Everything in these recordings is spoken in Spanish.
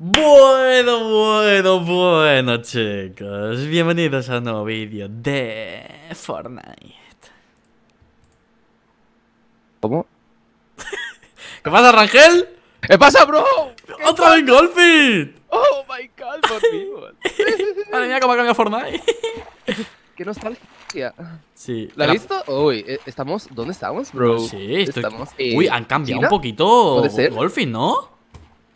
Bueno, bueno, bueno chicos, bienvenidos a un nuevo vídeo de Fortnite ¿Cómo? ¿Qué pasa, Rangel? ¿Qué pasa, bro? ¡Otra vez Golfit! ¡Oh, my God, por Dios Madre mía, cómo ha cambiado Fortnite ¡Qué nostalgia! Sí. ¿La, visto? Uy, eh, ¿estamos? ¿Dónde estamos, bro? Sí, estamos... Uy, han cambiado un poquito Golfit, ¿no?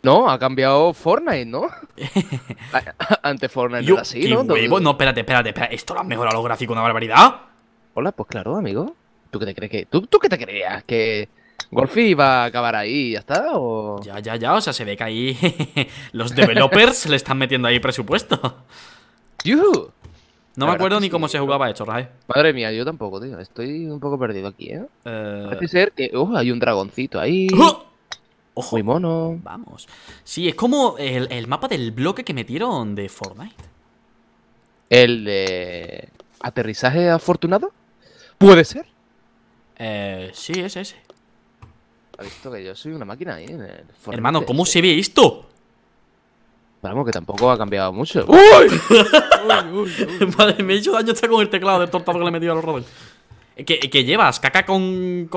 No, ha cambiado Fortnite, ¿no? Ante Fortnite era así, ¿no? No, espérate, espérate, espérate. ¿Esto lo han mejorado los gráficos una barbaridad? Hola, pues claro, amigo. ¿Tú qué te crees que.? ¿Tú, tú qué te creías? ¿Que Golfi iba a acabar ahí y ya está? Ya, ya, ya. O sea, se ve que ahí los developers le están metiendo ahí presupuesto. ¡Yuhu! No me acuerdo ni cómo se jugaba esto, Rai Madre mía, yo tampoco, tío. Estoy un poco perdido aquí, ¿eh? eh. Parece ser que. Uh, Hay un dragoncito ahí. ¡Oh! Ojo. Muy mono. Vamos. Sí, es como el, el mapa del bloque que metieron de Fortnite. ¿El de... aterrizaje afortunado? ¿Puede ser? Eh, sí, es ese. ¿Has visto que yo soy una máquina ahí? en Fortnite. Hermano, ¿cómo se ve esto? Vamos, que tampoco ha cambiado mucho. ¡Uy! Madre, me he hecho daño está con el teclado del tortazo que le he metido a los robots. ¿Qué, qué llevas? ¿Caca con,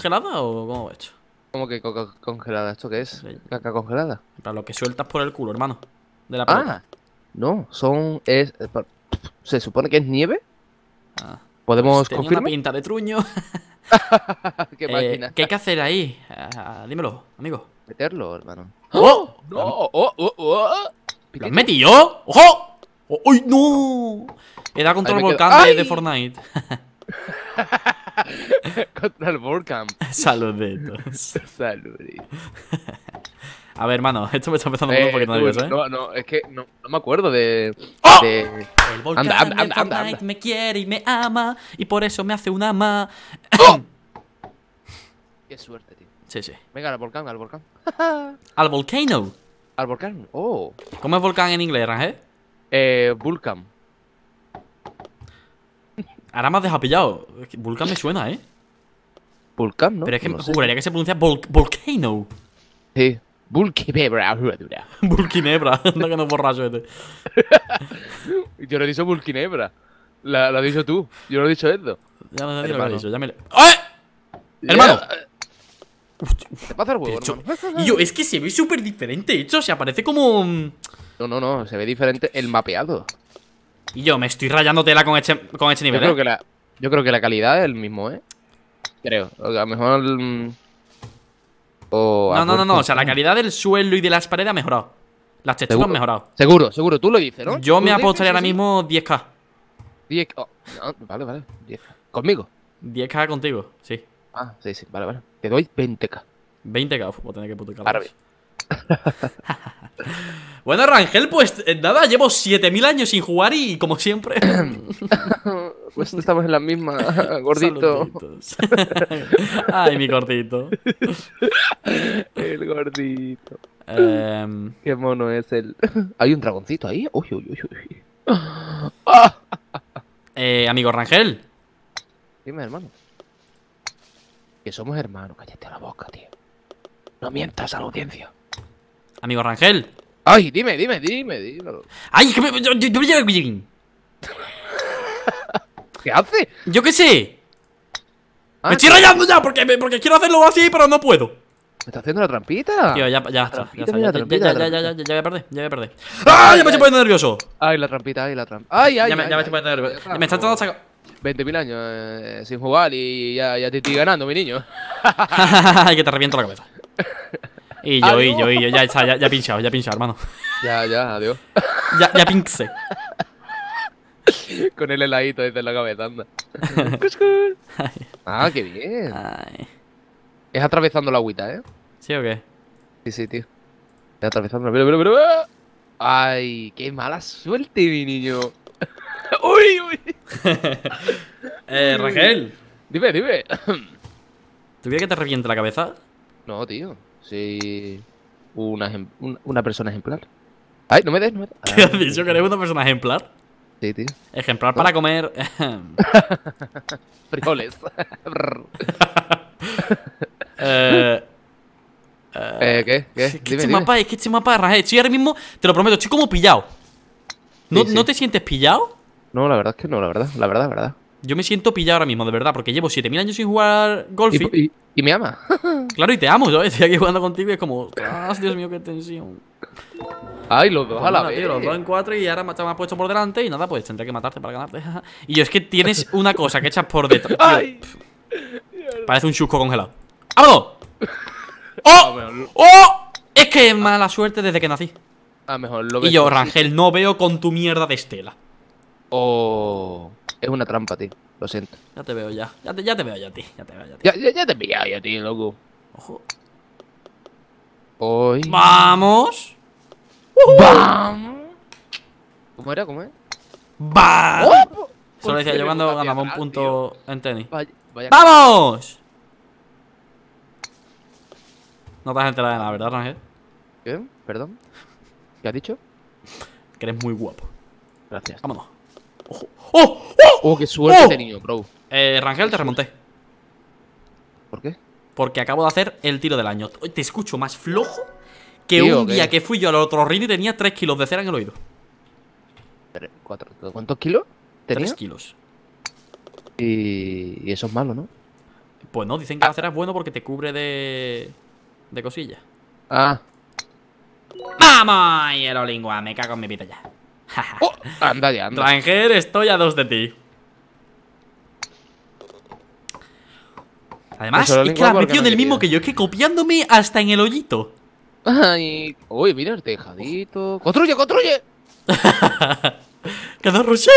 gelada o cómo he hecho? ¿Cómo que coca congelada? ¿Esto qué es? ¿Caca congelada? Para lo que sueltas por el culo, hermano. De la pelota. Ah, no, son. Es, eh, ¿Se supone que es nieve? Ah, ¿Podemos pues confirmar? una pinta de truño. Eh, ¿Qué, hay que hacer ahí? Ah, dímelo, amigo. Meterlo, hermano. ¡Oh! ¡No! ¡Oh! ¡Oh! ¡Oh! ¡Oh! oh. no lo metí metido? ¡Ojo! ¡Ay, no! He dado contra el volcán de, de Fortnite. Contra el Volcán. Saluditos. Saluditos. A ver, hermano, esto me está empezando eh, un poquito eh, nervioso, ¿eh? No, no, es que no, me acuerdo de. ¡Oh! El volcán me quiere y me ama y por eso me hace una ama. ¡Oh! Qué suerte, tío. Sí, sí. Venga, al volcán, al volcán. al volcano. Al volcán, oh. ¿Cómo es volcán en inglés, Rangel? Eh, vulcan. Ahora me has dejado pillado. Vulcan me suena, ¿eh? Vulcan, ¿no? Pero es que me juraría que se pronuncia Volcano. Sí. Vulquinebra Vulkinebra, No, que no borracho este. Yo lo he dicho Vulquinebra lo has dicho tú. Yo lo he dicho esto. Ya no, lo he dicho. Ya me ¡Eh! ¡Hermano! Te pasa el huevo, Yo, es que se ve súper diferente hecho. O sea, parece como... Mm, no, no, no. Se ve diferente el mapeado. Y yo me estoy rayando tela con este, este nivel. Yo creo, ¿eh? que la, yo creo que la calidad es el mismo, ¿eh? Creo. a lo mejor. Mm, no, no, no, no. O sea, la calidad del suelo y de las paredes ha mejorado. Las texturas han mejorado. Seguro, seguro. Tú lo dices, ¿no? Yo me apostaría ahora mismo 10k. 10 k oh, Vale, vale. 10 ¿Conmigo? 10k contigo, sí. Ah, sí, sí. Vale, vale. Te doy 20k. 20k, uf, voy a tener que bien bueno, Rangel, pues eh, nada, llevo 7000 años sin jugar y como siempre. pues estamos en la misma, gordito. Ay, mi gordito. El gordito. Em. Qué mono es el. Hay un dragoncito ahí. Eh, amigo Rangel. Dime, hermano. Que somos hermanos, cállate la boca, tío. No mientas a la audiencia amigo Rangel. Ay, dime, dime, dime, dime. Ay, que me, yo, yo, yo ¿Qué hace? Yo qué sé. Ah, me estoy rayando ya porque, porque quiero hacerlo así, pero no puedo. ¿Me está haciendo la trampita? Tío, ya, ya está. Ya, me ya, ya, ya, ya, ya, ya, voy ya me estoy poniendo nervioso. Ay, la trampita, ay, la trampita. Ay, ay, ya, me, ay, ya me estoy poniendo nervioso. Me están todos 20.000 años eh, sin jugar y ya, ya te estoy ganando, mi niño. que te reviento la cabeza. Y yo, y yo, y yo, ya, ya, ya pinchado, ya pinchado, hermano. Ya, ya, adiós. Ya, ya Con el heladito desde la cabeza, anda. ah, qué bien. Es atravesando la agüita, ¿eh? ¿Sí o qué? Sí, sí, tío. Es atravesando la... ¡Pero, pero, pero! ay qué mala suerte, mi niño! ¡Uy, uy! eh, Raquel. Dime, dime. ¿Te que te reviente la cabeza? No, tío sí una, una persona ejemplar. Ay, no me des, no me des. ¿Qué ¿Que una persona ejemplar? Sí, tío. Ejemplar para comer. Frijoles. Eh, eh, eh. ¿Qué? ¿Qué? Es que este mapa, es que este mapa, Rajé, estoy ahora mismo, te lo prometo, estoy como pillado. ¿No, ¿No te sientes pillado? No, la verdad es que no, la verdad, la verdad, la verdad. Yo me siento pillado ahora mismo, de verdad, porque llevo 7.000 años sin jugar golf. Y, me ama. claro, y te amo, yo estoy aquí jugando contigo y es como, ah, Dios mío, qué tensión. Ay, los dos pues a dos en cuatro y ahora me has puesto por delante y nada, pues tendré que matarte para ganarte. y yo es que tienes una cosa que echas por detrás. Parece un chusco congelado. ¡Vámonos! ¡Oh! ¡Oh! Es que es mala suerte desde que nací. Ah, mejor lo Y yo, Rangel, no veo con tu mierda de estela. Oh. Es una trampa, tío. Lo siento. Ya te veo ya. Ya te, veo ya, tío. Ya te veo ya, tío. Ya, ya, te he pillado ya, tío, loco. Ojo. ¡Vamos! ¡Bam! ¿Cómo era? ¿Cómo era? ¡Bam! ¡Oh! Solo decía yo cuando ganamos un punto en tenis. ¡Vamos! No te has enterado de nada, ¿verdad, Rangel? ¿Qué? ¿Perdón? ¿Qué has dicho? Que eres muy guapo. Gracias. Vámonos. ¡Oh! ¡Oh! ¡Oh! oh qué suerte ¡Oh! tenido, bro! Eh, Rangel, te remonté. ¿Por qué? Porque acabo de hacer el tiro del año. Te escucho más flojo que un día que fui yo al otro ring y tenía 3 kilos de cera en el oído. ¿Cuántos kilos? ¿Tenía? 3 kilos. Y... y eso es malo, ¿no? Pues no, dicen que ah. la cera es bueno porque te cubre de. de cosillas. Ah. ¡Vamos! Olingua, me cago en mi vida ya. oh, anda ya, anda. Ranger, estoy a dos de ti. Además, es que la ha metido el mismo que yo, es que copiándome hasta en el hoyito. Ay, uy, mira el tejadito. ¡Construye, construye! ¡Que nos rushea!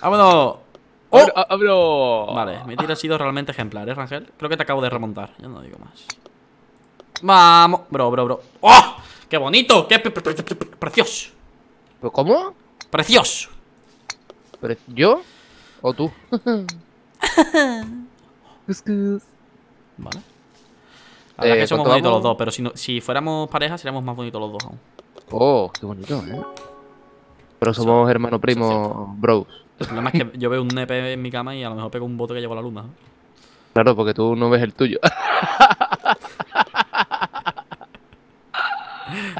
¡Vámonos! ¡Oh! ¡Abro! Vale, mi tiro ha sido realmente ejemplar, ¿eh, Rangel? Creo que te acabo de remontar, ya no digo más. ¡Vamos! Bro, bro, bro. ¡Oh! ¡Qué bonito! ¡Qué precioso! ¿Pero cómo? ¡Precioso! ¿Yo? ¿O tú? vale. que eh, somos pues bonitos los dos, pero si, fuéramos pareja seríamos más bonitos los dos aún. Oh, qué bonito, ¿eh? Pero somos hermano primo, bros. El problema es que yo veo un nepe en mi cama y a lo mejor pego un bote que llevo la luna. Claro, porque tú no ves el tuyo.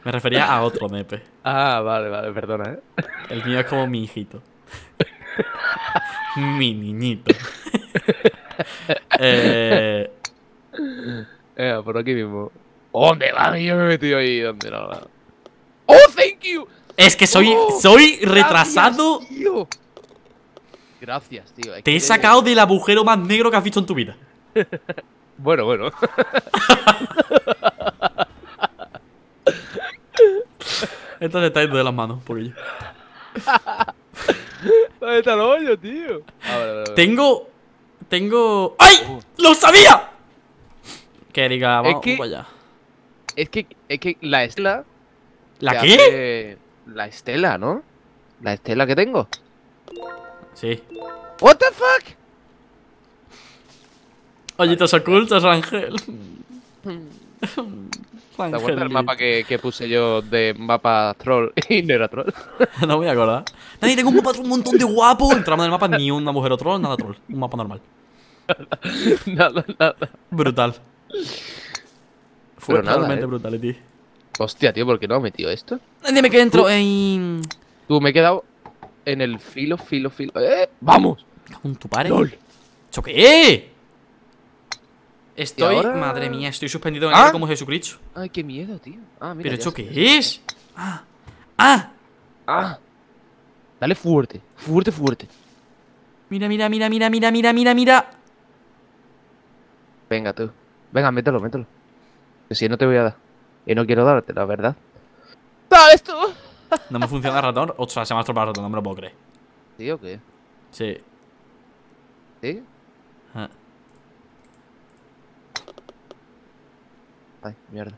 Me refería a otro nepe. Ah, vale, vale, perdona, ¿eh? El mío es como mi hijito. mi niñito. eh... eh... por aquí mismo. ¿Dónde va? Yo me he metido ahí. ¿Dónde no, ¡Oh, thank you! Es que soy, ¡Oh! soy retrasado. Gracias, Gracias, tío. Te he sacado del agujero más negro que has visto en tu vida. bueno, bueno. Esto se está yendo de las manos por ello. ¿Dónde está el hoyo, tío? A ver, Tengo. Tengo. ¡Ay! Uh. ¡Lo sabía! Que diga, vamos, es que, allá. Es que, es que la estela. ¿La qué? La estela, ¿no? La estela que tengo. Sí. ¿What the fuck? Ollitos ocultos, Ángel. ¿Te acuerdas del mapa que, que, puse yo de mapa troll y no era troll? no voy a acordar. Nadie, tengo un mapa un montón de guapo. Entramos en el mapa, ni un agujero troll, nada troll. Un mapa normal. nada, nada. Brutal. Fue realmente ¿eh? brutal, tío. Hostia, tío, ¿por qué no ha metido esto? me queda dentro, en. Tú me he quedado en el filo, filo, filo. ¡Eh! ¡Vamos! Con tu padre. ¡Choqué! Estoy, madre mía, estoy suspendido en el ah. como Jesucristo. Ay, qué miedo, tío. Ah, mira, ¿Pero esto qué es? Ah, ah, ah. Dale fuerte, fuerte, fuerte. Mira, mira, mira, mira, mira, mira, mira, mira. Venga tú. Venga, mételo, mételo. Que si no te voy a dar. Y no quiero darte, la verdad. ¡Dale tú! no me funciona el ratón. sea, se me ha estropeado el ratón, no me lo puedo creer. ¿Sí o qué? Sí. ¿Sí? Ay, mierda.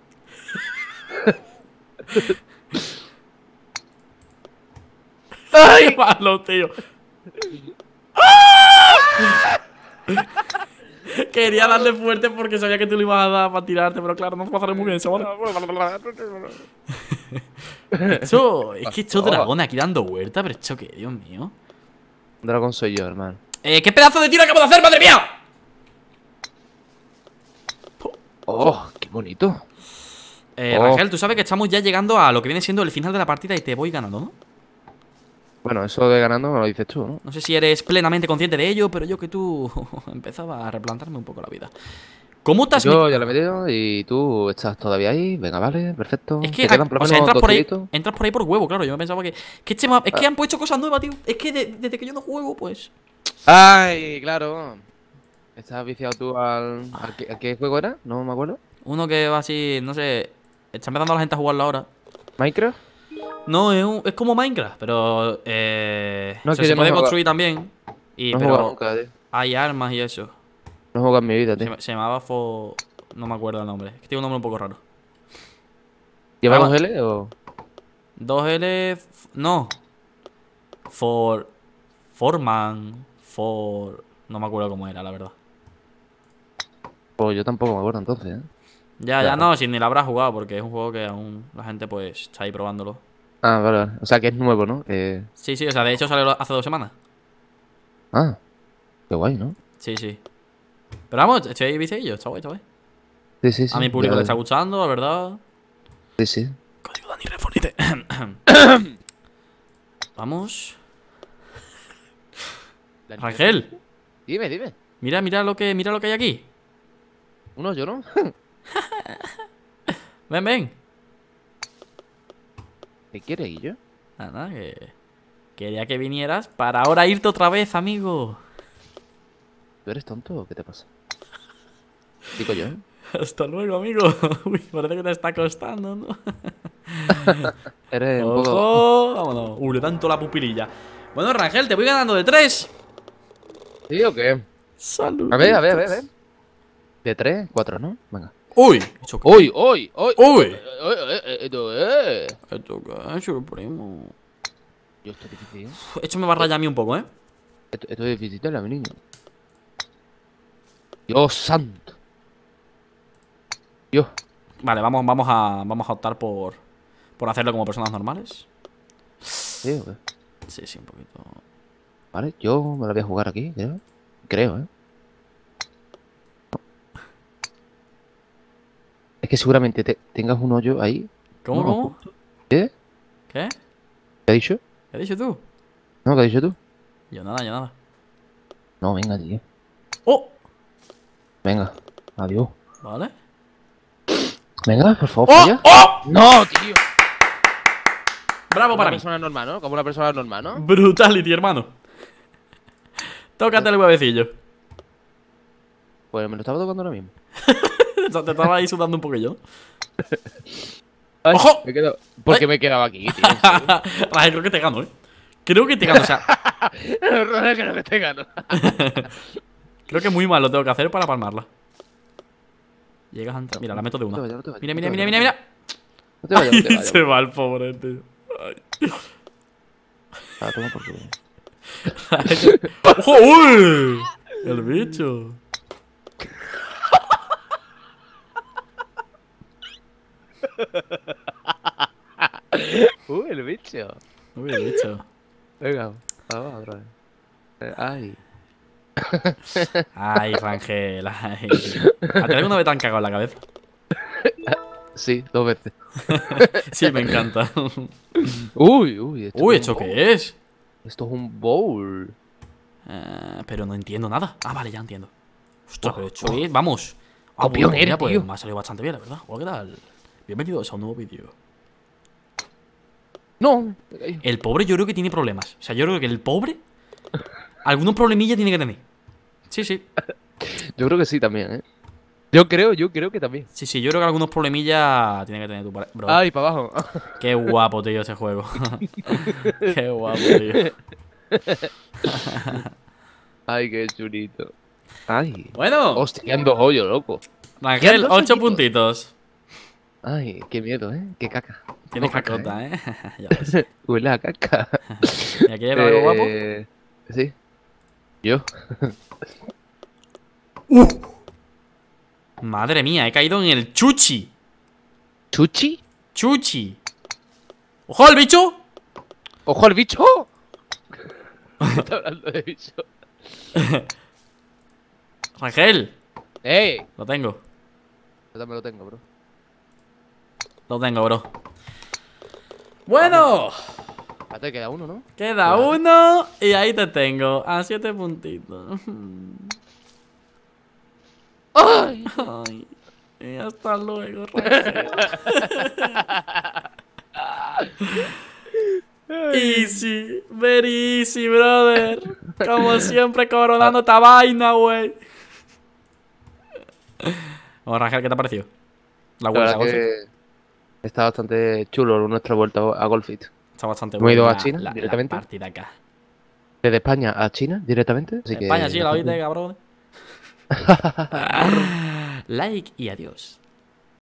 ¡Ay! malo, tío! ¡Ah! Quería darle fuerte porque sabía que tú le ibas a dar para tirarte, pero claro, no pasaré muy bien, eso. esto, es que hecho oh. dragón aquí dando vuelta, pero esto que, Dios mío. Dragón soy yo, hermano. Eh, ¿qué pedazo de tiro acabo de hacer, madre mía? Oh bonito. Eh, oh. tú sabes que estamos ya llegando a lo que viene siendo el final de la partida y te voy ganando, ¿no? Bueno, eso de ganando me lo dices tú, ¿no? No sé si eres plenamente consciente de ello, pero yo que tú empezaba a replantarme un poco la vida. ¿Cómo estás? Yo ya lo he metido y tú estás todavía ahí. Venga, vale, perfecto. Es que, entras, por ahí, por, huevo, claro. Yo me pensaba que. Este es que ah. han puesto cosas nuevas, tío. Es que desde que yo no juego, pues. Ay, claro. Estás viciado tú al. a qué juego era? No me acuerdo. Uno que va así, no sé. Está empezando a la gente a jugarlo ahora. ¿Minecraft? No, es, como Minecraft, pero. Eh, se puede construir también. Y, pero hay armas y eso. No juego en mi vida, tío. Se, llamaba Fo. No me acuerdo el nombre. Es que tiene un nombre un poco raro. ¿Lleva dos ah, L o.? Dos L. No. For. Forman. For. No me acuerdo cómo era, la verdad. Pues yo tampoco me acuerdo entonces, ¿eh? Ya, ya no, si ni la habrás jugado, porque es un juego que aún la gente pues está ahí probándolo. Ah, vale, vale. O sea que es nuevo, ¿no? Eh. Sí, sí, o sea, de hecho salió hace dos semanas. Ah, qué guay, ¿no? Sí, sí. Pero vamos, estoy vicillo, está guay, está guay. Sí, sí, sí. A mi público le está gustando, la verdad. Sí, sí. Código Dani Refornite. vamos. Rangel. Dime, dime. Mira, mira lo que, mira lo que hay aquí. Unos no ven, ven. ¿Qué quieres, Guillo? Nada, que... Quería que vinieras para ahora irte otra vez, amigo. ¿Tú eres tonto o qué te pasa? Digo yo, ¿eh? Hasta luego, amigo. Uy, parece que te está costando, ¿no? Eres un poco... Ojo. Vámonos. Uy, le tanto la pupililla. Bueno, Rangel, te voy ganando de tres. ¿Sí o qué? Salud. A ver, a ver, a ver. De tres, cuatro, ¿no? Venga. Uy, uy, uy, uy, eh, uy. Eh, eh, esto es. Esto qué es, primo. Yo estoy difícil. Esto me va a rayar a mí un poco, ¿eh? Esto, es difícil, la niño. Dios santo. Dios. Vale, vamos, vamos a. Vamos a optar por. Por hacerlo como personas normales. Sí, Sí, sí, un poquito. Vale, yo me lo voy a jugar aquí, creo. Creo, eh. que seguramente tengas un hoyo ahí. ¿Cómo? ¿Cómo? ¿Qué? ¿Qué? ¿Qué has dicho? ¿Qué ha dicho tú? No, ¿qué ha dicho tú? Yo nada, yo nada. No, venga, tío. ¡Oh! Venga, adiós. Vale. Venga, por favor, ¡Oh! ¡Oh! ¡No, tío! Bravo para una persona normal, ¿no? Como una persona normal, ¿no? Brutality, hermano. Tócate el huevecillo. Bueno, pues me lo estaba tocando ahora mismo. te estaba ahí sudando un poquillo. yo ¡Ojo! Me ¿Por qué me he quedado aquí, tío? creo que te gano, ¿eh? Creo que te gano, o sea... creo que te gano. creo que muy mal lo tengo que hacer para palmarla. Llegas a Mira, la meto de una. mira, mira, mira, mira, mira. No Se va el pobre, tío. Ay. Ah, toma por ¡Ojo! ¡Uy! El bicho. Uy, el bicho. Uy, el bicho. Venga, vamos otra vez. Eh, ay. Ay, Rangel, ay. ¿A ti alguna vez tan en la cabeza? Sí, dos veces. sí, me encanta. uy, uy. Esto uy, ¿esto qué es? Esto es un bowl. Eh, pero no entiendo nada. Ah, vale, ya entiendo. Ostras, pero he hecho Vamos. Ah, oh, pues me ha salido bastante bien, la verdad. qué tal? Bienvenidos a un nuevo vídeo. No. El pobre yo creo que tiene problemas. O sea, yo creo que el pobre... Algunos problemillas tiene que tener. Sí, sí. Yo creo que sí también, ¿eh? Yo creo, yo creo que también. Sí, sí, yo creo que algunos problemillas tiene que tener tu bro. Ay, para abajo. Qué guapo, tío, ese juego. Qué guapo, tío. Ay, qué chulito. Ay. Bueno. Hostia, en dos hoyos, loco. Rangel, ocho puntitos. Ay, qué miedo, ¿eh? Qué caca. Tiene cacota, ¿eh? ¿eh? Huele a caca. ¿Y aquí lleva algo guapo? Eh, sí. Yo. Uh. Madre mía, he caído en el chuchi. ¿Chuchi? Chuchi. ¡Ojo al bicho! ¡Ojo al bicho! está hablando de bicho? Rangel. ¡Ey! Lo tengo. Yo también lo tengo, bro. Lo tengo, bro. Bueno. Espérate, ah, queda uno, ¿no? Queda uno y ahí te tengo. A siete puntitos. ¡Ay! Y hasta luego, Easy, very easy, brother. Como siempre, coronando esta vaina, wey. Vamos, Rangel, ¿qué te ha parecido? La, la huelga, Está bastante chulo nuestra vuelta a Golfit. Está bastante bueno. Hemos ido a China directamente. La partida acá. Desde España a China directamente. España, sí, la oíste, cabrón. like y adiós.